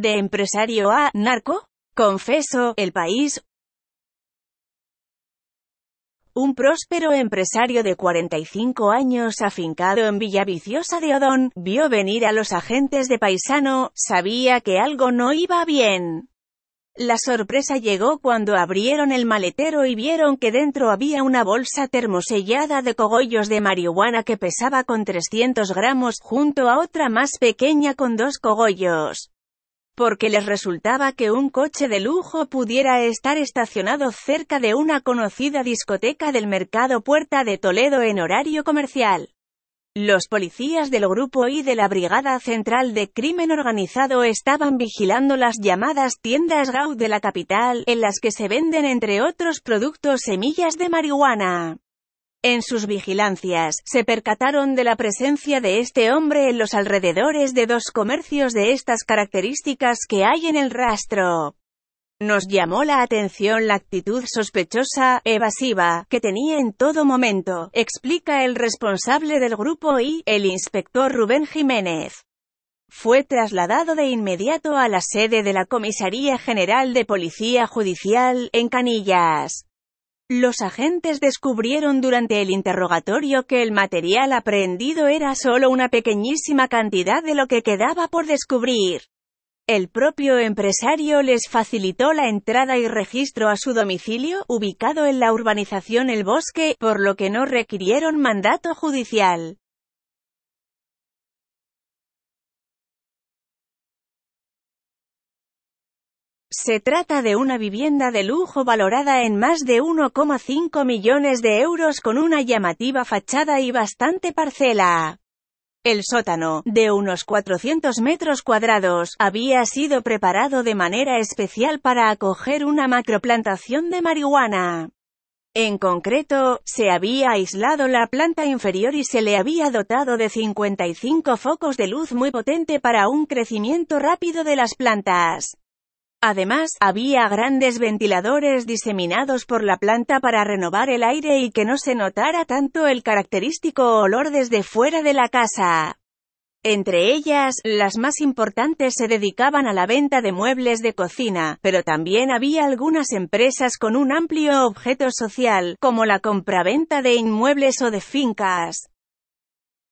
De empresario a narco. Confeso, el país. Un próspero empresario de 45 años afincado en Villaviciosa de Odón, vio venir a los agentes de paisano, sabía que algo no iba bien. La sorpresa llegó cuando abrieron el maletero y vieron que dentro había una bolsa termosellada de cogollos de marihuana que pesaba con 300 gramos, junto a otra más pequeña con dos cogollos porque les resultaba que un coche de lujo pudiera estar estacionado cerca de una conocida discoteca del mercado Puerta de Toledo en horario comercial. Los policías del grupo y de la Brigada Central de Crimen Organizado estaban vigilando las llamadas tiendas Gau de la capital, en las que se venden entre otros productos semillas de marihuana. En sus vigilancias, se percataron de la presencia de este hombre en los alrededores de dos comercios de estas características que hay en el rastro. Nos llamó la atención la actitud sospechosa, evasiva, que tenía en todo momento, explica el responsable del grupo y, el inspector Rubén Jiménez. Fue trasladado de inmediato a la sede de la Comisaría General de Policía Judicial, en Canillas. Los agentes descubrieron durante el interrogatorio que el material aprehendido era solo una pequeñísima cantidad de lo que quedaba por descubrir. El propio empresario les facilitó la entrada y registro a su domicilio, ubicado en la urbanización El Bosque, por lo que no requirieron mandato judicial. Se trata de una vivienda de lujo valorada en más de 1,5 millones de euros con una llamativa fachada y bastante parcela. El sótano, de unos 400 metros cuadrados, había sido preparado de manera especial para acoger una macroplantación de marihuana. En concreto, se había aislado la planta inferior y se le había dotado de 55 focos de luz muy potente para un crecimiento rápido de las plantas. Además, había grandes ventiladores diseminados por la planta para renovar el aire y que no se notara tanto el característico olor desde fuera de la casa. Entre ellas, las más importantes se dedicaban a la venta de muebles de cocina, pero también había algunas empresas con un amplio objeto social, como la compraventa de inmuebles o de fincas.